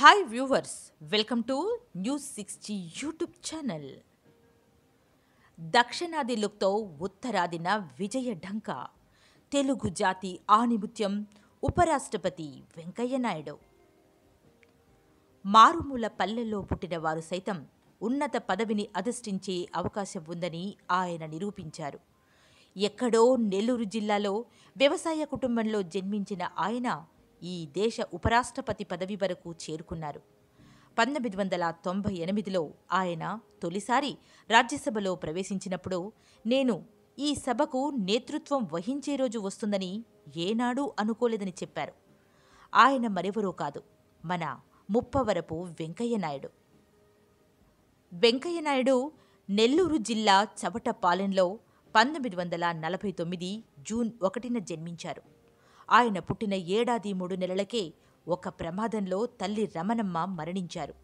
hi viewers welcome to news sixty YouTube channel దక్షిణాది లుక్తో ఉత్తరాదిన విజయ ఢంకా తెలుగు జాతి ఆనిముత్యం ఉపరాష్ట్రపతి వెంకయ్యనాయుడు మారుమూల పల్లెల్లో పుట్టిన వారు సైతం ఉన్నత పదవిని అధిష్ఠించే అవకాశం ఉందని ఆయన నిరూపించారు ఎక్కడో నెల్లూరు జిల్లాలో వ్యవసాయ కుటుంబంలో జన్మించిన ఆయన ఈ దేశ ఉపరాష్ట్రపతి పదవి వరకు చేరుకున్నారు పంతొమ్మిది వందల తొంభై ఎనిమిదిలో ఆయన తొలిసారి రాజ్యసభలో ప్రవేశించినప్పుడు నేను ఈ సభకు నేతృత్వం వహించే రోజు వస్తుందని ఏనాడూ అనుకోలేదని చెప్పారు ఆయన మరెవరో కాదు మన ముప్పవరపు వెంకయ్యనాయుడు వెంకయ్యనాయుడు నెల్లూరు జిల్లా చవటపాలెంలో పంతొమ్మిది వందల నలభై తొమ్మిది జూన్ ఒకటిన జన్మించారు ఆయన పుట్టిన ఏడాది మూడు నెలలకే ఒక ప్రమాదంలో తల్లి రమణమ్మ మరణించారు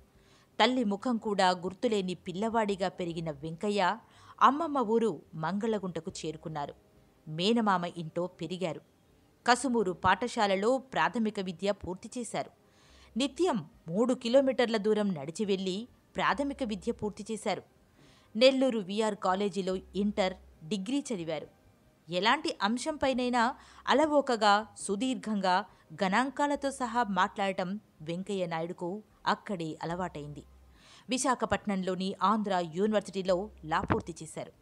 తల్లి ముఖం కూడా గుర్తులేని పిల్లవాడిగా పెరిగిన వెంకయ్య అమ్మమ్మ ఊరు మంగళగుంటకు చేరుకున్నారు మేనమామ ఇంటో పెరిగారు కసుమూరు పాఠశాలలో ప్రాథమిక విద్య పూర్తి చేశారు నిత్యం మూడు కిలోమీటర్ల దూరం నడిచి వెళ్ళి ప్రాథమిక విద్య పూర్తి చేశారు నెల్లూరు విఆర్ కాలేజీలో ఇంటర్ డిగ్రీ చదివారు ఎలాంటి అంశంపైనైనా అలవోకగా సుదీర్ఘంగా గణాంకాలతో సహా మాట్లాడటం వెంకయ్య నాయుడుకు అక్కడే అలవాటైంది విశాఖపట్నంలోని ఆంధ్ర యూనివర్సిటీలో లా పూర్తి చేశారు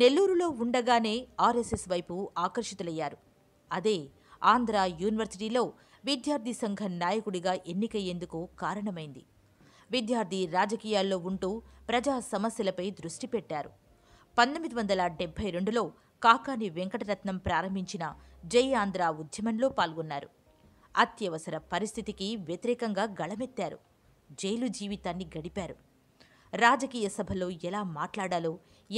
నెల్లూరులో ఉండగానే ఆర్ఎస్ఎస్ వైపు ఆకర్షితులయ్యారు అదే ఆంధ్ర యూనివర్సిటీలో విద్యార్థి సంఘం నాయకుడిగా ఎన్నికయ్యేందుకు కారణమైంది విద్యార్థి రాజకీయాల్లో ఉంటూ ప్రజా సమస్యలపై దృష్టి పెట్టారు పంతొమ్మిది వందల డెబ్బై రెండులో కాకాని వెంకటరత్నం ప్రారంభించిన జై ఆంధ్ర ఉద్యమంలో పాల్గొన్నారు అత్యవసర పరిస్థితికి వ్యతిరేకంగా గళమెత్తారు జైలు జీవితాన్ని గడిపారు రాజకీయ సభలో ఎలా మాట్లాడాలో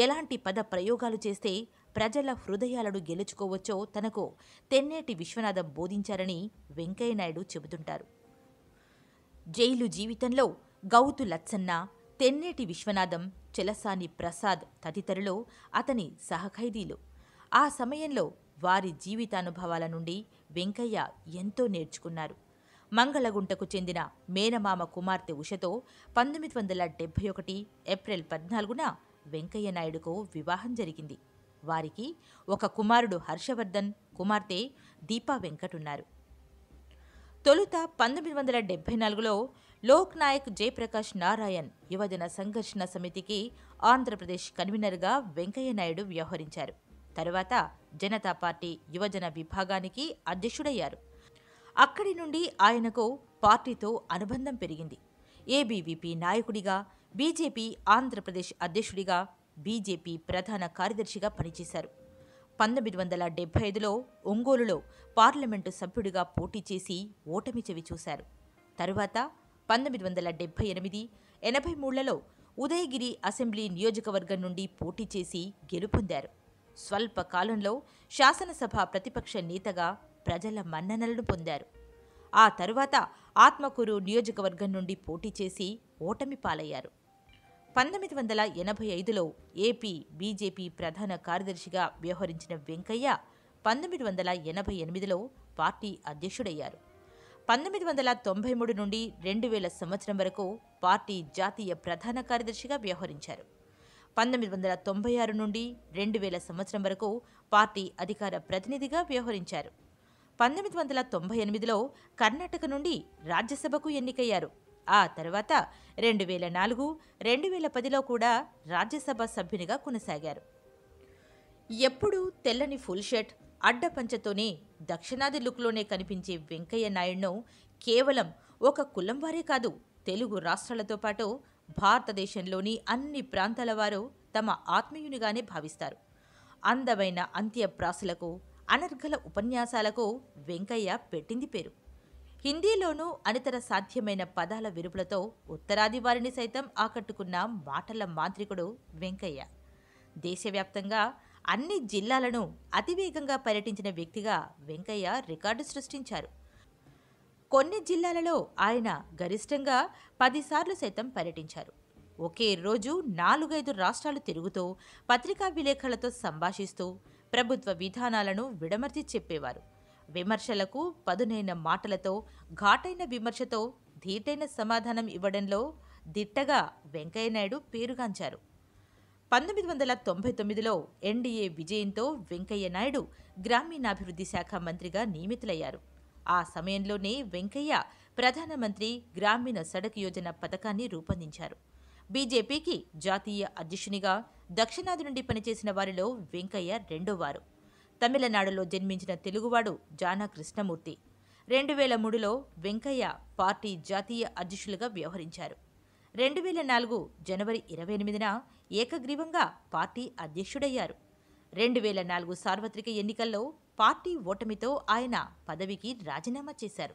ఎలాంటి పద ప్రయోగాలు చేస్తే ప్రజల హృదయాలను గెలుచుకోవచ్చో తనకు తెన్నేటి విశ్వనాథం బోధించారని వెంకయ్యనాయుడు చెబుతుంటారు జైలు జీవితంలో గౌతు లత్సన్న తెన్నేటి విశ్వనాథం చెలసాని ప్రసాద్ తదితరులు అతని సహఖైదీలు ఆ సమయంలో వారి జీవితానుభవాల నుండి వెంకయ్య ఎంతో నేర్చుకున్నారు మంగళగుంటకు చెందిన మేనమామ కుమార్తె ఉషతో పంతొమ్మిది వందల డెబ్భై ఒకటి ఏప్రిల్ పద్నాలుగున వెంకయ్య నాయుడుకు వివాహం జరిగింది వారికి ఒక కుమారుడు హర్షవర్ధన్ కుమార్తె దీపా వెంకటున్నారు తొలుత పంతొమ్మిది వందల డెబ్బై నాలుగులో లోక్ నాయక్ జయప్రకాష్ నారాయణ్ యువజన సంఘర్షణ సమితికి ఆంధ్రప్రదేశ్ కన్వీనర్గా వెంకయ్య నాయుడు వ్యవహరించారు తరువాత జనతా పార్టీ యువజన విభాగానికి అధ్యక్షుడయ్యారు అక్కడి నుండి ఆయనకు పార్టీతో అనుబంధం పెరిగింది ఏబీవీపీ నాయకుడిగా బీజేపీ ఆంధ్రప్రదేశ్ అధ్యక్షుడిగా బీజేపీ ప్రధాన కార్యదర్శిగా పనిచేశారు పంతొమ్మిది వందల డెబ్బై ఐదులో ఒంగోలులో పార్లమెంటు సభ్యుడిగా పోటీ చేసి ఓటమి చెవి చూశారు తరువాత పంతొమ్మిది వందల డెబ్బై ఎనిమిది ఎనభై మూడులలో ఉదయగిరి అసెంబ్లీ నియోజకవర్గం నుండి పోటీ చేసి గెలుపొందారు స్వల్ప కాలంలో శాసనసభ ప్రతిపక్ష నేతగా ప్రజల మన్ననలను పొందారు ఆ తరువాత ఆత్మకూరు నియోజకవర్గం నుండి పోటీ చేసి ఓటమి పాలయ్యారు పంతొమ్మిది వందల ఎనభై ఐదులో ఏపీ బీజేపీ ప్రధాన కార్యదర్శిగా వ్యవహరించిన వెంకయ్య పంతొమ్మిది వందల ఎనభై ఎనిమిదిలో పార్టీ అధ్యక్షుడయ్యారు పంతొమ్మిది వందల తొంభై మూడు నుండి రెండు వేల సంవత్సరం వరకు పార్టీ జాతీయ ప్రధాన కార్యదర్శిగా వ్యవహరించారు పంతొమ్మిది వందల తొంభై ఆరు నుండి రెండు వేల సంవత్సరం వరకు పార్టీ అధికార ప్రతినిధిగా వ్యవహరించారు పంతొమ్మిది వందల తొంభై ఎనిమిదిలో కర్ణాటక నుండి రాజ్యసభకు ఎన్నికయ్యారు ఆ తర్వాత రెండు వేల నాలుగు రెండు వేల పదిలో కూడా రాజ్యసభ సభ్యునిగా కొనసాగారు ఎప్పుడూ తెల్లని ఫుల్ షర్ట్ అడ్డపంచతోనే దక్షిణాది లుక్లోనే కనిపించే వెంకయ్య నాయుడును కేవలం ఒక కులం వారే కాదు తెలుగు రాష్ట్రాలతో పాటు భారతదేశంలోని అన్ని ప్రాంతాల వారు తమ ఆత్మీయునిగానే భావిస్తారు అందమైన అంత్యప్రాసులకు అనర్ఘల ఉపన్యాసాలకు వెంకయ్య పెట్టింది పేరు హిందీలోనూ అనితర సాధ్యమైన పదాల విరుపులతో ఉత్తరాది వారిని సైతం ఆకట్టుకున్న మాటల మాంత్రికుడు వెంకయ్య దేశవ్యాప్తంగా అన్ని జిల్లాలను అతివేగంగా పర్యటించిన వ్యక్తిగా వెంకయ్య రికార్డు సృష్టించారు కొన్ని జిల్లాలలో ఆయన గరిష్టంగా పదిసార్లు సైతం పర్యటించారు ఒకే రోజు నాలుగైదు రాష్ట్రాలు తిరుగుతూ పత్రికా విలేఖలతో సంభాషిస్తూ ప్రభుత్వ విధానాలను విడమర్చి చెప్పేవారు విమర్శలకు పదునైన మాటలతో ఘాటైన విమర్శతో ధీటైన సమాధానం ఇవ్వడంలో దిట్టగా వెంకయ్యనాయుడు పేరుగాంచారు పంతొమ్మిది వందల తొంభై తొమ్మిదిలో ఎన్డీఏ విజయంతో వెంకయ్య నాయుడు గ్రామీణాభివృద్ధి శాఖ మంత్రిగా నియమితులయ్యారు ఆ సమయంలోనే వెంకయ్య ప్రధానమంత్రి గ్రామీణ సడక్ యోజన పథకాన్ని రూపొందించారు బీజేపీకి జాతీయ అధ్యక్షునిగా దక్షిణాది నుండి పనిచేసిన వారిలో వెంకయ్య వారు తమిళనాడులో జన్మించిన తెలుగువాడు జానా కృష్ణమూర్తి రెండు వేల మూడులో వెంకయ్య పార్టీ జాతీయ అధ్యక్షులుగా వ్యవహరించారు రెండు వేల నాలుగు జనవరి ఇరవై ఎనిమిదిన ఏకగ్రీవంగా పార్టీ అధ్యక్షుడయ్యారు రెండు వేల నాలుగు సార్వత్రిక ఎన్నికల్లో పార్టీ ఓటమితో ఆయన పదవికి రాజీనామా చేశారు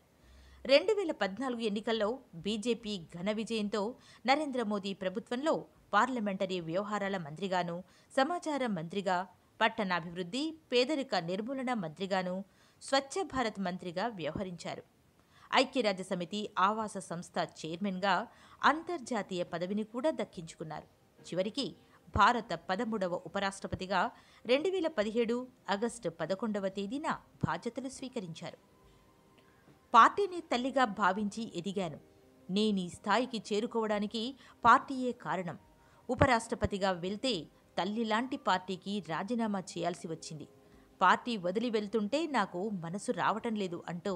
రెండు వేల పద్నాలుగు ఎన్నికల్లో బీజేపీ ఘన విజయంతో నరేంద్ర మోదీ ప్రభుత్వంలో పార్లమెంటరీ వ్యవహారాల మంత్రిగాను సమాచార మంత్రిగా పట్టణాభివృద్ధి పేదరిక నిర్మూలన మంత్రిగాను స్వచ్ఛ భారత్ మంత్రిగా వ్యవహరించారు ఐక్యరాజ్య సమితి ఆవాస సంస్థ చైర్మన్గా అంతర్జాతీయ పదవిని కూడా దక్కించుకున్నారు చివరికి భారత పదమూడవ ఉపరాష్ట్రపతిగా రెండు వేల పదిహేడు ఆగస్టు పదకొండవ తేదీన బాధ్యతలు స్వీకరించారు పార్టీని తల్లిగా భావించి ఎదిగాను నేను ఈ స్థాయికి చేరుకోవడానికి పార్టీయే కారణం ఉపరాష్ట్రపతిగా వెళ్తే తల్లి లాంటి పార్టీకి రాజీనామా చేయాల్సి వచ్చింది పార్టీ వదిలి వెళ్తుంటే నాకు మనసు రావటం లేదు అంటూ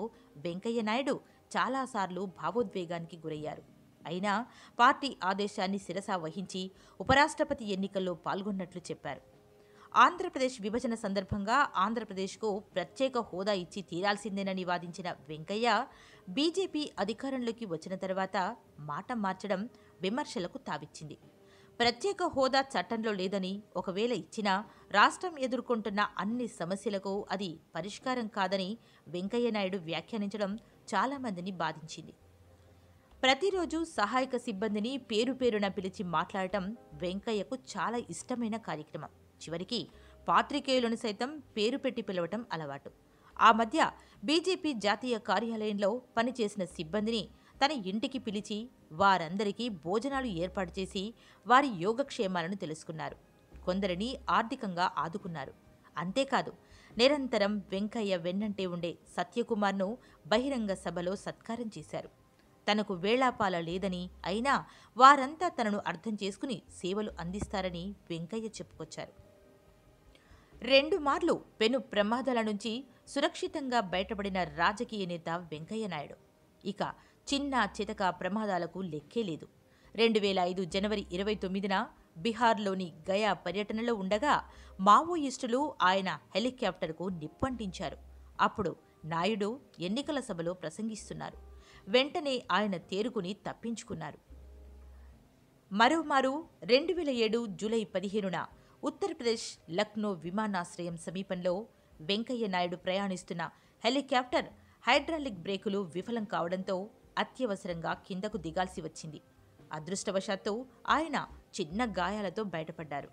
వెంకయ్య నాయుడు చాలాసార్లు భావోద్వేగానికి గురయ్యారు అయినా పార్టీ ఆదేశాన్ని శిరసా వహించి ఉపరాష్ట్రపతి ఎన్నికల్లో పాల్గొన్నట్లు చెప్పారు ఆంధ్రప్రదేశ్ విభజన సందర్భంగా ఆంధ్రప్రదేశ్కు ప్రత్యేక హోదా ఇచ్చి తీరాల్సిందేనని వాదించిన వెంకయ్య బీజేపీ అధికారంలోకి వచ్చిన తర్వాత మాట మార్చడం విమర్శలకు తావిచ్చింది ప్రత్యేక హోదా చట్టంలో లేదని ఒకవేళ ఇచ్చినా రాష్ట్రం ఎదుర్కొంటున్న అన్ని సమస్యలకు అది పరిష్కారం కాదని వెంకయ్యనాయుడు వ్యాఖ్యానించడం చాలామందిని బాధించింది ప్రతిరోజు సహాయక సిబ్బందిని పేరు పేరున పిలిచి మాట్లాడటం వెంకయ్యకు చాలా ఇష్టమైన కార్యక్రమం చివరికి పాత్రికేయులను సైతం పేరు పెట్టి పిలవటం అలవాటు ఆ మధ్య బీజేపీ జాతీయ కార్యాలయంలో పనిచేసిన సిబ్బందిని తన ఇంటికి పిలిచి వారందరికీ భోజనాలు ఏర్పాటు చేసి వారి యోగక్షేమాలను తెలుసుకున్నారు కొందరిని ఆర్థికంగా ఆదుకున్నారు అంతేకాదు నిరంతరం వెంకయ్య వెన్నంటే ఉండే సత్యకుమార్ను బహిరంగ సభలో సత్కారం చేశారు తనకు వేళాపాల లేదని అయినా వారంతా తనను అర్థం చేసుకుని సేవలు అందిస్తారని వెంకయ్య చెప్పుకొచ్చారు రెండు మార్లు పెను ప్రమాదాల నుంచి సురక్షితంగా బయటపడిన రాజకీయ నేత వెంకయ్య నాయుడు ఇక చిన్న చితక ప్రమాదాలకు లెక్కే లేదు రెండు వేల ఐదు జనవరి ఇరవై తొమ్మిదిన బీహార్లోని గయా పర్యటనలో ఉండగా మావోయిస్టులు ఆయన హెలికాప్టర్కు నిప్పంటించారు అప్పుడు నాయుడు ఎన్నికల సభలో ప్రసంగిస్తున్నారు వెంటనే ఆయన తేరుకుని తప్పించుకున్నారు మరోమారు రెండు వేల ఏడు జూలై పదిహేనున ఉత్తరప్రదేశ్ లక్నో విమానాశ్రయం సమీపంలో వెంకయ్య నాయుడు ప్రయాణిస్తున్న హెలికాప్టర్ హైడ్రాలిక్ బ్రేకులు విఫలం కావడంతో అత్యవసరంగా కిందకు దిగాల్సి వచ్చింది అదృష్టవశాత్తు ఆయన చిన్న గాయాలతో బయటపడ్డారు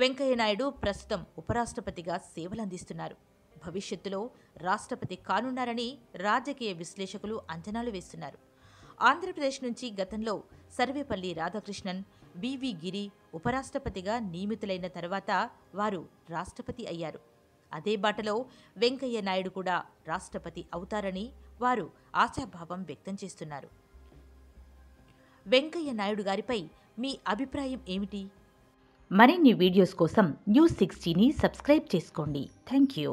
వెంకయ్య నాయుడు ప్రస్తుతం ఉపరాష్ట్రపతిగా సేవలందిస్తున్నారు భవిష్యత్తులో రాష్ట్రపతి కానున్నారని రాజకీయ విశ్లేషకులు అంచనాలు వేస్తున్నారు ఆంధ్రప్రదేశ్ నుంచి గతంలో సర్వేపల్లి రాధాకృష్ణన్ వివి గిరి ఉపరాష్ట్రపతిగా నియమితులైన తర్వాత వారు రాష్ట్రపతి అయ్యారు అదే బాటలో వెంకయ్య నాయుడు కూడా రాష్ట్రపతి అవుతారని వారు ఆశాభావం వ్యక్తం చేస్తున్నారు వెంకయ్య నాయుడు గారిపై మీ అభిప్రాయం ఏమిటి మరిన్ని వీడియోస్ కోసం న్యూస్ సిక్స్టీని సబ్స్క్రైబ్ చేసుకోండి థ్యాంక్ యూ